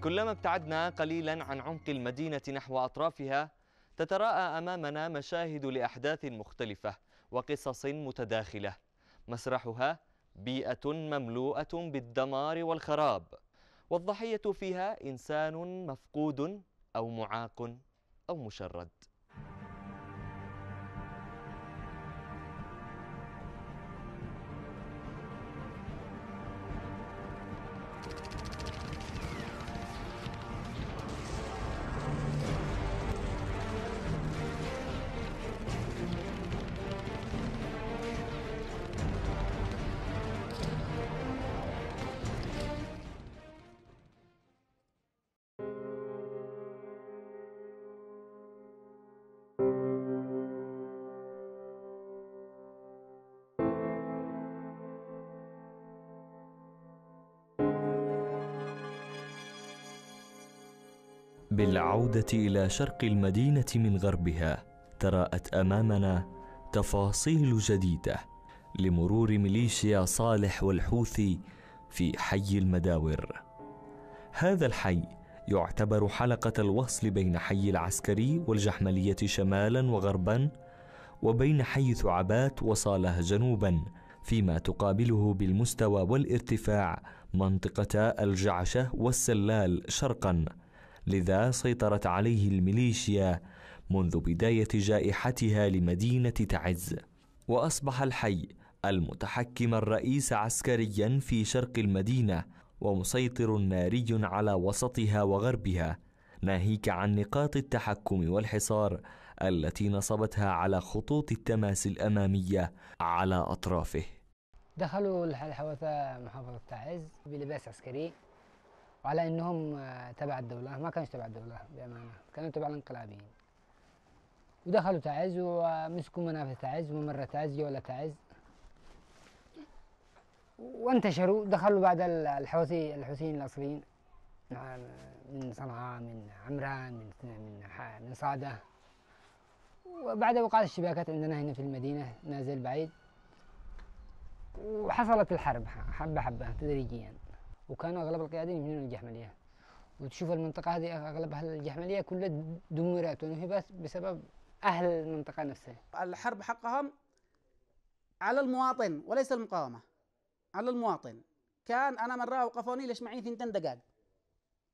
كلما ابتعدنا قليلا عن عمق المدينة نحو أطرافها تتراءى أمامنا مشاهد لأحداث مختلفة وقصص متداخلة مسرحها بيئة مملوءة بالدمار والخراب والضحية فيها إنسان مفقود أو معاق أو مشرد بالعودة إلى شرق المدينة من غربها تراءت أمامنا تفاصيل جديدة لمرور ميليشيا صالح والحوثي في حي المداور هذا الحي يعتبر حلقة الوصل بين حي العسكري والجحملية شمالا وغربا وبين حي ثعبات وصالة جنوبا فيما تقابله بالمستوى والارتفاع منطقتا الجعشة والسلال شرقا لذا سيطرت عليه الميليشيا منذ بداية جائحتها لمدينة تعز وأصبح الحي المتحكم الرئيس عسكريا في شرق المدينة ومسيطر ناري على وسطها وغربها ناهيك عن نقاط التحكم والحصار التي نصبتها على خطوط التماس الأمامية على أطرافه دخلوا الحوثة محافظة تعز بلباس عسكري وعلى انهم آه، تبع الدوله ما كانوا تبع الدوله بامانه كانوا تبع الانقلابيين ودخلوا تعز ومسكوا منافذ تعز ومره تعز جولة تعز وانتشروا دخلوا بعد الحوثي الحوثيين الاصليين نعم، من صنعاء من عمران من من من صاده وبعد وقعت الشباكات عندنا هنا في المدينه نازل بعيد وحصلت الحرب حبه حبه تدريجيا وكانوا أغلب القيادين من الجحملية وتشوف المنطقة هذه أغلب الجحملية كلها دمرت ونهبت بسبب أهل المنطقة نفسها الحرب حقهم على المواطن وليس المقاومة على المواطن كان أنا مرة وقفوني ليش معي ثنتين دقائق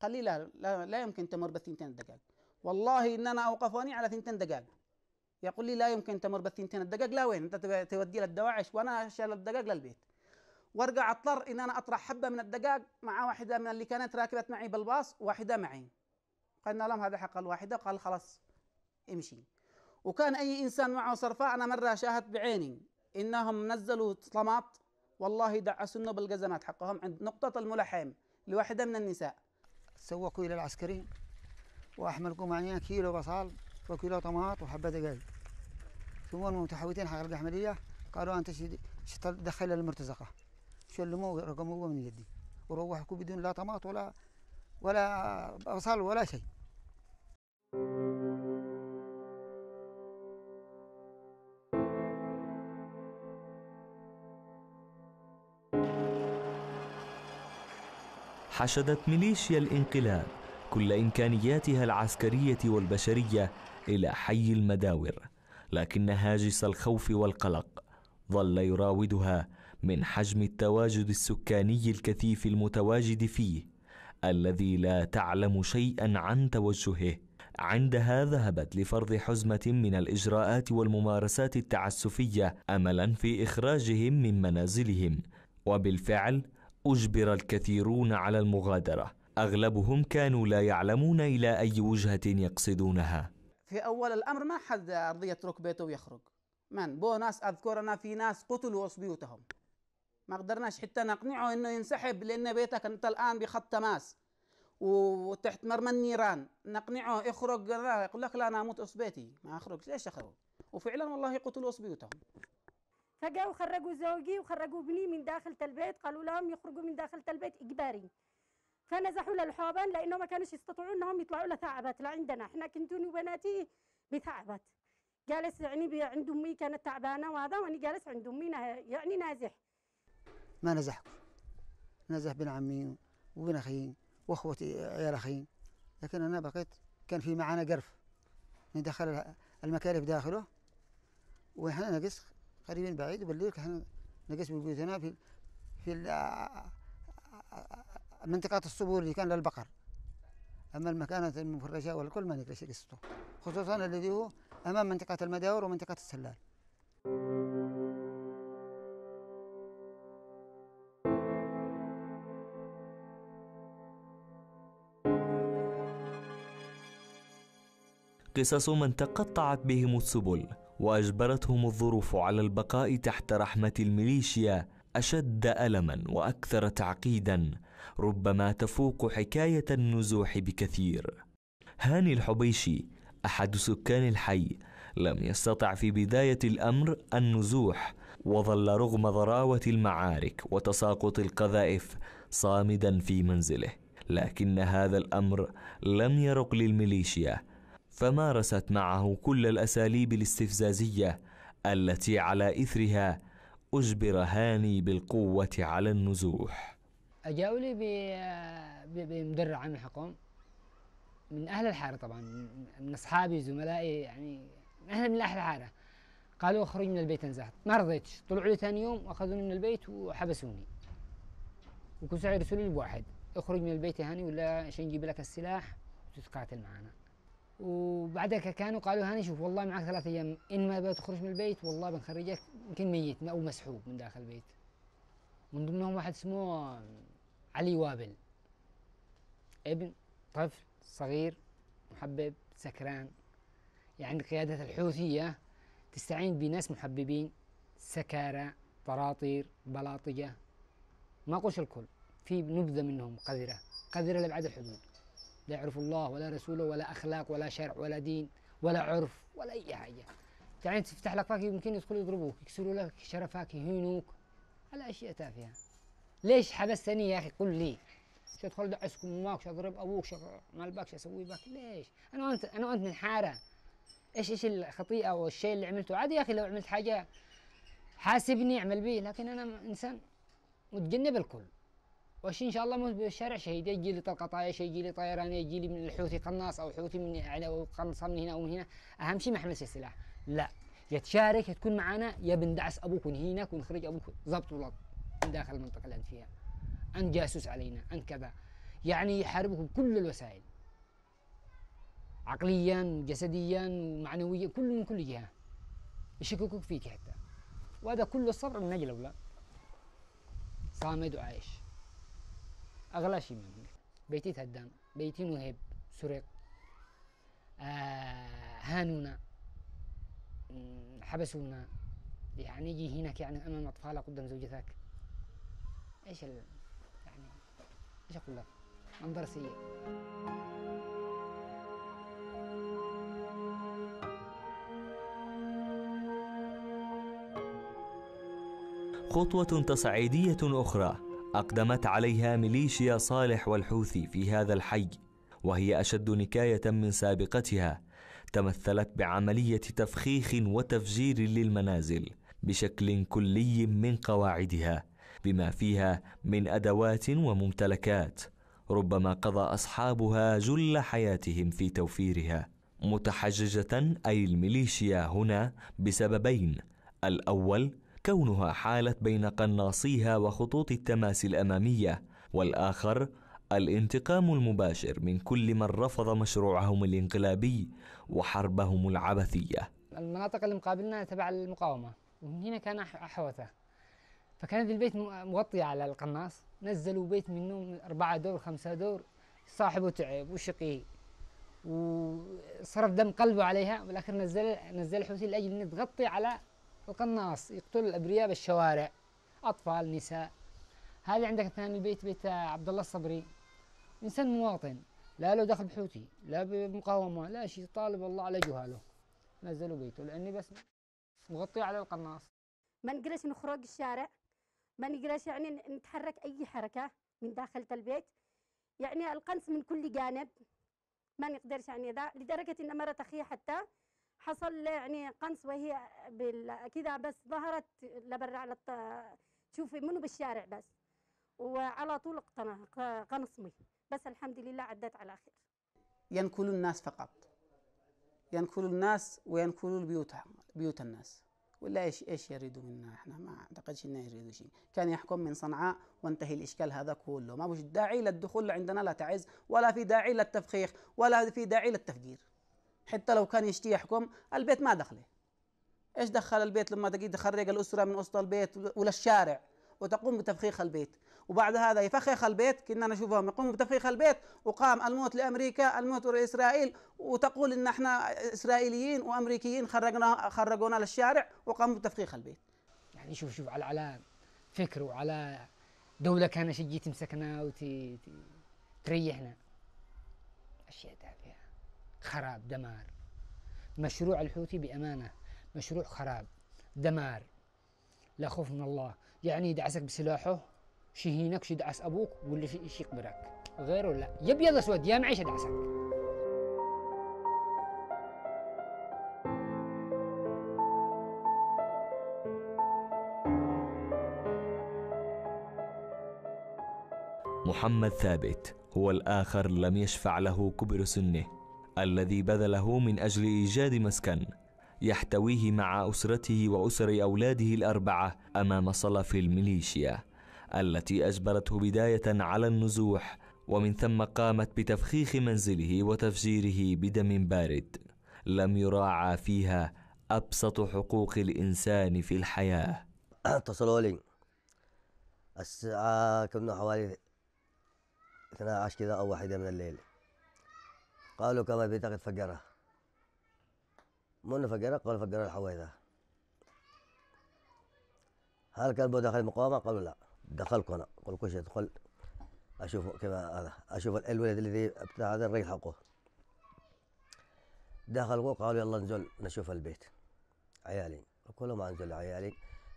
قال لي لا, لا, لا يمكن تمر بالثنتين دقائق والله إن أنا أوقفوني على ثنتين دقائق يقول لي لا يمكن تمر بالثنتين الدقائق لا وين أنت تودي للدواعش وأنا أشيل الدقائق للبيت وارجع اضطر ان انا اطرح حبه من الدجاج مع واحده من اللي كانت راكبه معي بالباص واحده معي قلنا لهم هذا حق الواحده قال خلاص امشي وكان اي انسان معه صرفاء انا مره شاهدت بعيني انهم نزلوا طماط والله دعسونا بالجزمات حقهم عند نقطه الملحم لواحده من النساء سوقوا الى العسكري واحملكم معي كيلو بصل وكيلو طماط وحبه دجاج ثم المتحوتين حق القحمليه قالوا انت تدخل المرتزقه شلموه رقموه من يدي وروحكوا بدون لا طماط ولا ولا بصل ولا شيء حشدت ميليشيا الانقلاب كل امكانياتها العسكريه والبشريه الى حي المداور لكن هاجس الخوف والقلق ظل يراودها من حجم التواجد السكاني الكثيف المتواجد فيه الذي لا تعلم شيئا عن توجهه عندها ذهبت لفرض حزمة من الإجراءات والممارسات التعسفية أملا في إخراجهم من منازلهم وبالفعل أجبر الكثيرون على المغادرة أغلبهم كانوا لا يعلمون إلى أي وجهة يقصدونها في أول الأمر ما حد رضي يترك بيته ويخرج من بو ناس أذكر أنا في ناس قتلوا بيوتهم ما قدرناش حتى نقنعه انه ينسحب لان بيتك انت الان بخط تماس وتحت مرمى النيران نقنعه اخرج لا يقول لك لا انا اموت بيتي ما اخرج ليش اخرج وفعلا والله قتلوا بيوتهم. فجاءوا وخرجوا زوجي وخرجوا ابني من داخل البيت قالوا لهم يخرجوا من داخل البيت اجباري فنزحوا للحوبان لانه ما كانوش يستطيعوا انهم يطلعوا لثعبات لا عندنا احنا كنتوني وبناتي بثعبت جالس يعني عند امي كانت تعبانه وهذا وانا جالس عند امي يعني نازح ما نزحكم نزح بن عمي وبن أخي وأخوتي عيال أخي لكن أنا بقيت كان في معانا قرف ندخل المكارف داخله وإحنا نقص قريبين بعيد وبليك إحنا نقص بيوتنا في في منطقة الصبور اللي كان للبقر أما المكانات المفرشة والكل ما نقدرش خصوصا الذي هو أمام منطقة المداور ومنطقة السلال قصص من تقطعت بهم السبل واجبرتهم الظروف على البقاء تحت رحمه الميليشيا اشد الما واكثر تعقيدا ربما تفوق حكايه النزوح بكثير هاني الحبيشي احد سكان الحي لم يستطع في بدايه الامر النزوح وظل رغم ضراوه المعارك وتساقط القذائف صامدا في منزله لكن هذا الامر لم يرق للميليشيا فمارست معه كل الاساليب الاستفزازيه التي على اثرها اجبر هاني بالقوه على النزوح اجاوا لي بمدرع عام الحكم من اهل الحاره طبعا من اصحابي زملائي يعني من اهل من اهل الحاره قالوا اخرج من البيت انزحت ما رضيتش طلعوا لي ثاني يوم واخذوني من البيت وحبسوني وكل ساعه يرسلوا لي بواحد اخرج من البيت يا هاني ولا عشان نجيب لك السلاح وتتقاتل معنا وبعدها كانوا قالوا هاني شوف والله معك ثلاث ايام ان ما بتخرج من البيت والله بنخرجك يمكن ميت او مسحوب من داخل البيت من ضمنهم واحد اسمه علي وابل ابن طفل صغير محبب سكران يعني قيادة الحوثية تستعين بناس محببين سكارى طراطير بلاطجة ما قلش الكل في نبذة منهم قذرة قذرة لأبعد الحدود لا يعرف الله ولا رسوله ولا اخلاق ولا شرع ولا دين ولا عرف ولا اي حاجه يعني تعين تفتح لك فاك يمكن يدخلوا يضربوك يكسروا لك شرفك يهينوك على اشياء تافهه ليش حبستني يا اخي قل لي شو ادخل دعسك امك اضرب ابوك شو مال بك شو اسوي بك ليش انا وانت انا وانت نحاره ايش ايش الخطيئه او الشيء اللي عملته عادي يا اخي لو عملت حاجه حاسبني اعمل بيه لكن انا انسان متجنب الكل وش ان شاء الله موت بالشارع شهيد يجي لي القطايا شيء يجي لي طيران يجي لي من الحوثي قناص او حوثي من يعني او قنصه من هنا او من هنا اهم شيء ما حملش السلاح لا يا تشارك تكون معنا يا بندعس ابوك ونهيناك ونخرج ابوك ضبط ولط من داخل المنطقه اللي انت فيها انت جاسوس علينا انت كذا يعني يحاربك بكل الوسائل عقليا وجسديا ومعنويا كله من كل جهه يشككوك فيك حتى وهذا كله الصبر من اجل اولاد صامد وعايش اغلى شيء منهم بيتي تهدان بيتي نهب سرق آه هانونا حبسونا يعني يجي هناك يعني امام اطفالك قدام زوجتك ايش ال... يعني ايش اقول لك منظر سيء خطوة تصعيدية أخرى أقدمت عليها ميليشيا صالح والحوثي في هذا الحي وهي أشد نكاية من سابقتها تمثلت بعملية تفخيخ وتفجير للمنازل بشكل كلي من قواعدها بما فيها من أدوات وممتلكات ربما قضى أصحابها جل حياتهم في توفيرها متحججة أي الميليشيا هنا بسببين الأول كونها حالت بين قناصيها وخطوط التماس الاماميه والاخر الانتقام المباشر من كل من رفض مشروعهم الانقلابي وحربهم العبثيه المناطق اللي مقابلنا تبع المقاومه ومن هنا كان حوثه فكانت البيت مغطية على القناص نزلوا بيت منه أربعة دور خمسة دور صاحبه تعب وشقي وصرف دم قلبه عليها بالآخر نزل نزل حوثي لأجل أن تغطي على القناص يقتل الأبرياء بالشوارع أطفال نساء هذا عندك مثلا البيت بيت عبد الله الصبري إنسان مواطن لا له دخل بحوثي لا بمقاومة لا شيء طالب الله على جهاله نزلوا بيته لأني بس مغطي على القناص ما نقدرش نخرج الشارع ما نقدرش يعني نتحرك أي حركة من داخل البيت يعني القنص من كل جانب ما نقدرش يعني ده لدرجة إن مرة أخي حتى حصل يعني قنص وهي كذا بس ظهرت لبرا على تشوفي منه بالشارع بس وعلى طول اقتنع قنصمي بس الحمد لله عدت على خير ينكل الناس فقط ينكل الناس وينكل البيوت بيوت الناس ولا ايش ايش يريدوا منا احنا ما اعتقدش انه يريدوا شيء كان يحكم من صنعاء وانتهي الاشكال هذا كله ما فيش داعي للدخول عندنا لا تعز ولا في داعي للتفخيخ ولا في داعي للتفجير حتى لو كان يشتي يحكم البيت ما دخله ايش دخل البيت لما تجي تخرج الاسره من وسط البيت وللشارع وتقوم بتفخيخ البيت وبعد هذا يفخخ البيت كنا نشوفهم يقوموا بتفخيخ البيت وقام الموت لامريكا الموت لاسرائيل وتقول ان احنا اسرائيليين وامريكيين خرجنا خرجونا للشارع وقاموا بتفخيخ البيت يعني شوف شوف على على فكر وعلى دولة كان شجي تمسكنا وتريحنا الشيء ده خراب دمار مشروع الحوثي بأمانة مشروع خراب دمار لا خوف من الله يعني يدعسك بسلاحه شهينك شدعس يدعس أبوك ولا شيء يقبرك غيره لا يا ابيض اسود يا معيش ادعسك محمد ثابت هو الآخر لم يشفع له كبر سنه الذي بذله من أجل إيجاد مسكن يحتويه مع أسرته وأسر أولاده الأربعة أمام صلف الميليشيا التي أجبرته بداية على النزوح ومن ثم قامت بتفخيخ منزله وتفجيره بدم بارد لم يراعى فيها أبسط حقوق الإنسان في الحياة أه، اتصلوا لي الساعة كنا حوالي 12 كذا أو واحدة من الليل قالوا كما بيتك فجرة من فجرة قالوا فجرة الحويذة هل كلب داخل المقاومة قالوا لا دخل كنا قل كل شيء ادخل أشوف كيف هذا أشوف الولد الذي بتاع هذا الريح حقه دخل قالوا يلا نزل نشوف البيت عيالي كل ما نزل عيالي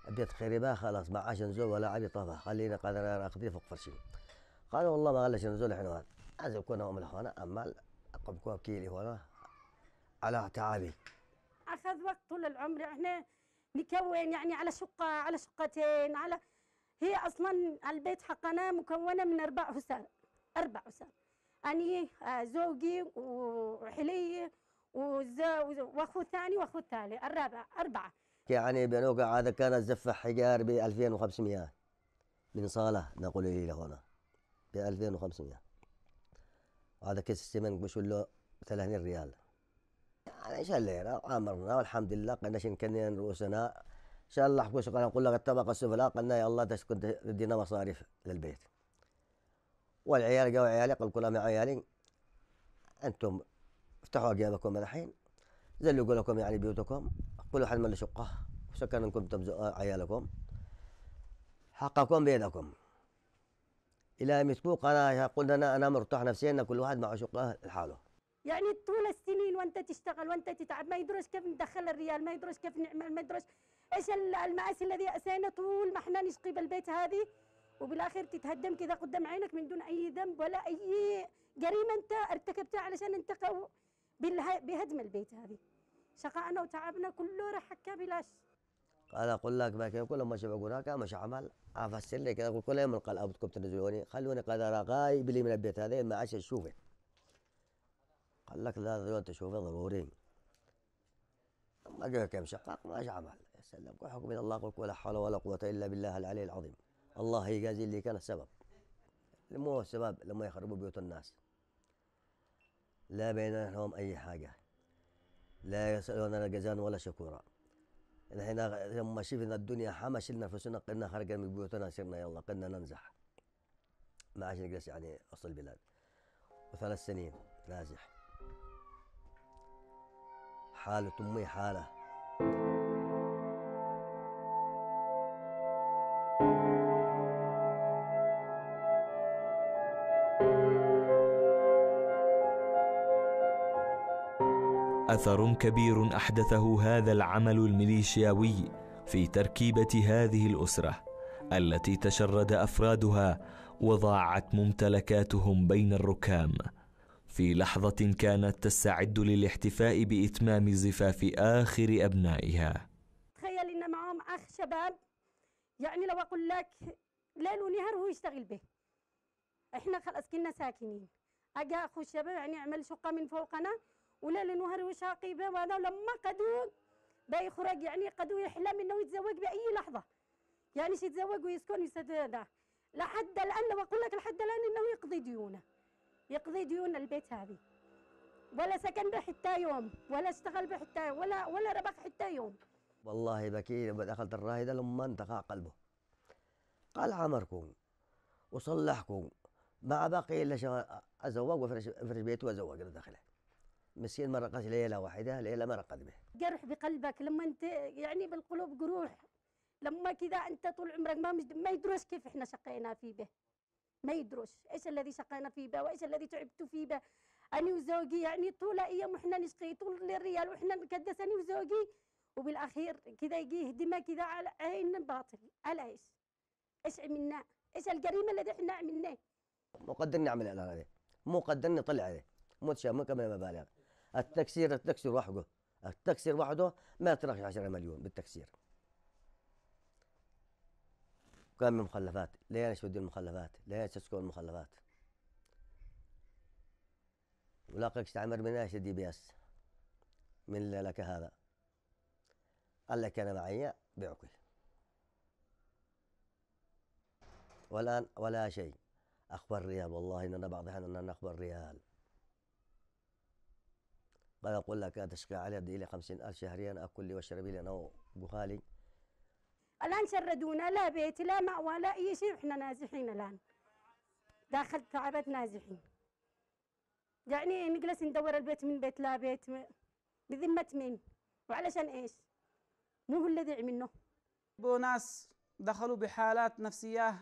بيت خريبة خلاص ما عاش نزول ولا عادي طفى خلينا قادر اخذ فوق فرشي قالوا والله ما قالش نزول احنا هذا كنا ام الاخوان اما قبكوا كيلي ولا على تعبي اخذ وقت طول العمر احنا نكون يعني على شقه على شقتين على هي اصلا البيت حقنا مكونه من اربع اسر اربع اسر اني آه، زوجي وحلي واخو الثاني واخو الثالث الرابع اربعه يعني بنوقع هذا كان الزفة حجار ب 2500 من صالة نقول لي هنا ب 2500 هذا كيس السمن بشو له 30 ريال يعني شلينا امرنا والحمد لله قلنا شنكنين رؤوسنا شاء الله حكوش قلنا لك الطبقة السفلى قلنا يا الله كنت تدينا مصاريف للبيت والعيال قالوا عيالي قال كلهم يا عيالي انتم افتحوا اجيابكم الحين زلقوا لكم يعني بيوتكم كل واحد من شقه وسكنكم تمزقوا عيالكم حقكم بيدكم الى مسكوك انا قلنا انا انا مرتاح نفسيا ان كل واحد مع شقه لحاله يعني طول السنين وانت تشتغل وانت تتعب ما يدرس كيف ندخل الريال ما يدرس كيف نعمل ما يدرس ايش المآسي الذي اسينا طول ما احنا نشقي بالبيت هذه وبالاخر تتهدم كذا قدام عينك من دون اي ذنب ولا اي جريمه انت ارتكبتها علشان انتقوا بهدم البيت هذه شقاءنا وتعبنا كله راح حكى بلاش قال اقول لك بقى كل ما شبعوا هناك مش عمل افسر آه، لك كذا كل يوم القلعه بدكم تنزلوني خلوني قد ارى غايب لي من البيت هذين ما عادش اشوفه قال لك لا تشوفه ضروري ما قال كم شقاق ما عمل يا سلام حكم من الله قل ولا حول ولا قوه الا بالله العلي العظيم الله يجازي اللي كان السبب مو السبب لما يخربوا بيوت الناس لا بينهم اي حاجه لا يسالون جزاء ولا شكورا نحن لما شفنا الدنيا حما شلنا فلوسنا قلنا خرجنا من بيوتنا صرنا يلا قلنا ننزح ما عادش نجلس يعني وسط البلاد وثلاث سنين نازح حالة أمي حالة اثر كبير احدثه هذا العمل الميليشياوي في تركيبه هذه الاسره التي تشرد افرادها وضاعت ممتلكاتهم بين الركام في لحظه كانت تستعد للاحتفاء باتمام زفاف اخر ابنائها تخيل ان معهم اخ شباب يعني لو اقول لك ليل ونهار هو يشتغل به احنا خلاص كنا ساكنين اجا اخو الشباب يعني عمل شقه من فوقنا ولا نهار وشاقي به وهذا لما قدو با يخرج يعني قدو يحلم انه يتزوج باي لحظه يعني يتزوج ويسكن ويسدد لحد الان لو اقول لك لحد الان انه يقضي ديونه يقضي ديون البيت هذه ولا سكن به حتى يوم ولا اشتغل به حتى يوم ولا ولا ربك حتى يوم والله بكي لما دخلت الراهده لما انتقى قلبه قال عمركم وصلحكم ما بقي الا ازوج وفرش بيته وازواج داخله مسكين ما رقت ليله واحده ليله ما به جرح بقلبك لما انت يعني بالقلوب جروح لما كذا انت طول عمرك ما ما يدرس كيف احنا شقينا في به ما يدرس ايش الذي شقينا في به وايش الذي تعبت في به انا وزوجي يعني طول ايام واحنا نسقي طول الريال واحنا نكدس انا وزوجي وبالاخير كذا يجي يهدمها كذا على عين باطل على ايش؟ ايش عملنا؟ ايش الجريمه اللي احنا عملناه؟ مو قدرني اعمل على هذا مو قدرني عليه مو كمل مبالغ التكسير التكسير وحده التكسير وحده ما تراكش 10 مليون بالتكسير كم مخلفات ليش بدي المخلفات ليش تسكن المخلفات ولاقيك استعمر من ايش الدي بي اس من اللي لك هذا قال لك انا معي بعكل والان ولا شيء اخبر ريال والله اننا بعض الاحيان اننا نخبر ريال قد أقول لك تشكى علي أبدي لي ألف شهريا أكل لي وأشربي لي أنا وبخالي الآن شردونا لا بيت لا مأوى لا أي شيء إحنا نازحين الآن داخل تعبت نازحين يعني نجلس ندور البيت من بيت لا بيت بذمة مين وعلشان إيش مو هو الذي عملناه ناس دخلوا بحالات نفسية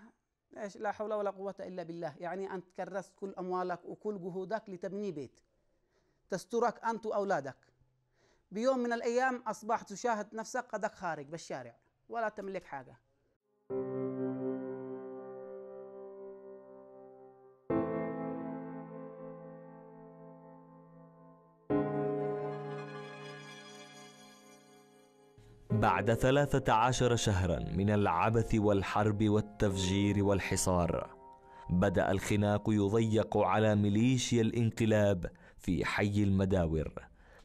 ايش لا حول ولا قوة إلا بالله يعني أنت كرست كل أموالك وكل جهودك لتبني بيت تسترك أنت وأولادك بيوم من الأيام أصبحت تشاهد نفسك قدك خارج بالشارع ولا تملك حاجة بعد ثلاثة عشر شهرا من العبث والحرب والتفجير والحصار بدأ الخناق يضيق على ميليشيا الانقلاب في حي المداور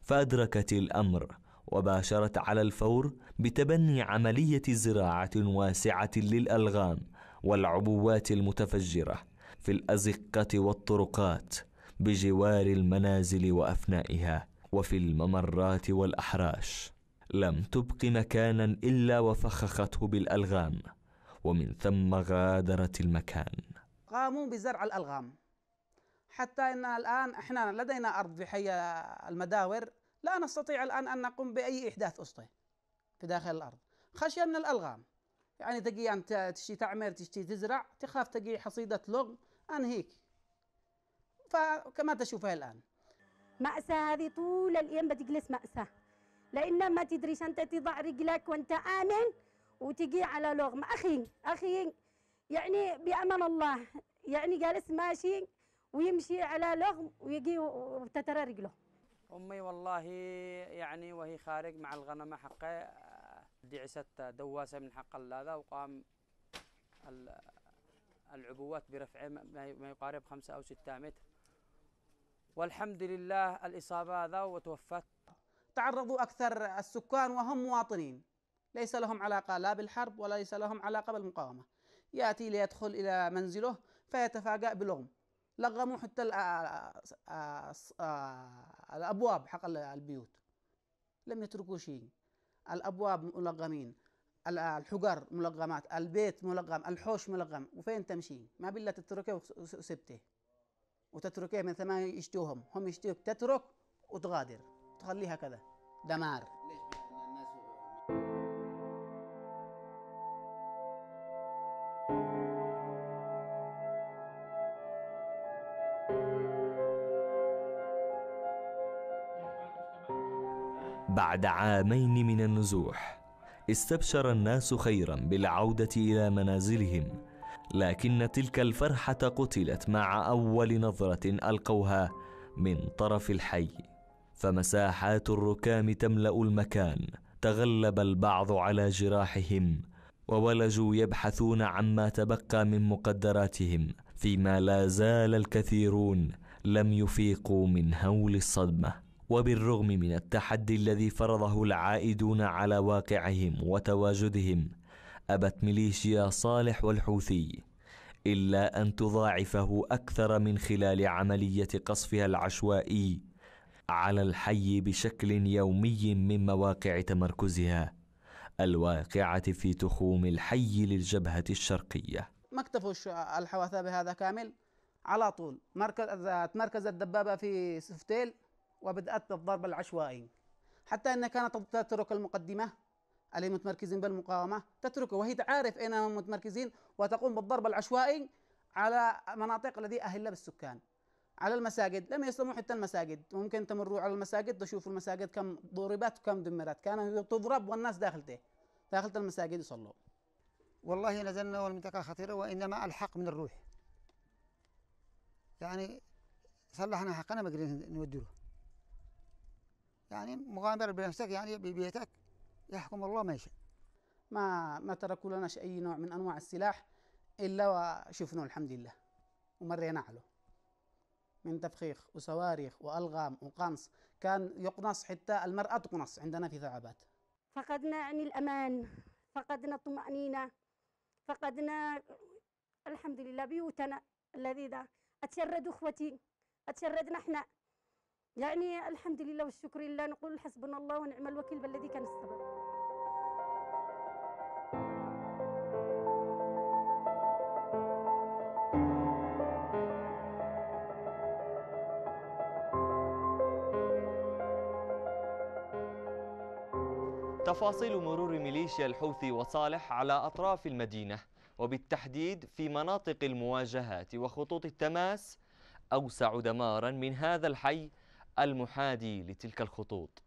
فأدركت الأمر وباشرت على الفور بتبني عملية زراعة واسعة للألغام والعبوات المتفجرة في الأزقة والطرقات بجوار المنازل وأفنائها وفي الممرات والأحراش لم تبق مكانا إلا وفخخته بالألغام ومن ثم غادرت المكان قاموا بزرع الألغام حتى أن الآن إحنا لدينا أرض في حي المداور لا نستطيع الآن أن نقوم بأي إحداث أسطح في داخل الأرض خشية من الألغام يعني تجي أنت تشتي تعمر تشتي تزرع تخاف تجي حصيدة لغم أنهيك فكما تشوفها الآن مأساة هذه طول الأيام بتجلس مأساة لأن ما تدريش أنت تضع رجلك وأنت آمن وتجي على لغم أخي أخي يعني بأمان الله يعني جالس ماشي ويمشي على لغم ويجي وتترى رجله امي والله يعني وهي خارج مع الغنمه حقه دعست دواسه من حق هذا وقام العبوات برفع ما يقارب خمسة أو ستة متر والحمد لله الإصابة هذا وتوفت تعرضوا أكثر السكان وهم مواطنين ليس لهم علاقة لا بالحرب وليس لهم علاقة بالمقاومة يأتي ليدخل إلى منزله فيتفاجأ بلغم لغموا حتى الابواب حق البيوت لم يتركوا شيء الابواب ملغمين الحجر ملغمات البيت ملغم الحوش ملغم وفين تمشي ما بالله تتركه وسبته وتتركه مثل ما يشتوهم هم يشتوك تترك وتغادر تخليها كذا دمار بعد عامين من النزوح استبشر الناس خيرا بالعوده الى منازلهم لكن تلك الفرحه قتلت مع اول نظره القوها من طرف الحي فمساحات الركام تملا المكان تغلب البعض على جراحهم وولجوا يبحثون عما تبقى من مقدراتهم فيما لا زال الكثيرون لم يفيقوا من هول الصدمه وبالرغم من التحدي الذي فرضه العائدون على واقعهم وتواجدهم أبت ميليشيا صالح والحوثي إلا أن تضاعفه أكثر من خلال عملية قصفها العشوائي على الحي بشكل يومي من مواقع تمركزها الواقعة في تخوم الحي للجبهة الشرقية ما اكتفوش الحوثة بهذا كامل على طول مركز تمركز الدبابة في سفتيل وبدأت بالضرب العشوائي حتى أنها كانت تترك المقدمة المتمركزين بالمقاومة تتركه وهي تعرف أين متمركزين وتقوم بالضرب العشوائي على مناطق الذي أهل بالسكان على المساجد لم يسلموا حتى المساجد ممكن تمروا على المساجد تشوفوا المساجد كم ضربت وكم دمرت كانت تضرب والناس داخلته داخل المساجد يصلوا والله نزلنا والمنطقة خطيرة وإنما الحق من الروح يعني صلحنا حقنا ما قدرنا نودره يعني مغامر بنفسك يعني ببيتك يحكم الله ما يشاء ما ما تركوا لناش اي نوع من انواع السلاح الا وشفناه الحمد لله ومرينا عليه من تفخيخ وصواريخ والغام وقنص كان يقنص حتى المراه تقنص عندنا في ثعابات فقدنا يعني الامان فقدنا الطمانينه فقدنا الحمد لله بيوتنا الذي اتشردوا اتشرد اخوتي اتشردنا احنا يعني الحمد لله والشكر لله نقول حسبنا الله ونعم الوكيل بالذي الذي كان السبب تفاصيل مرور ميليشيا الحوثي وصالح على أطراف المدينة وبالتحديد في مناطق المواجهات وخطوط التماس أوسع دمارا من هذا الحي المحادي لتلك الخطوط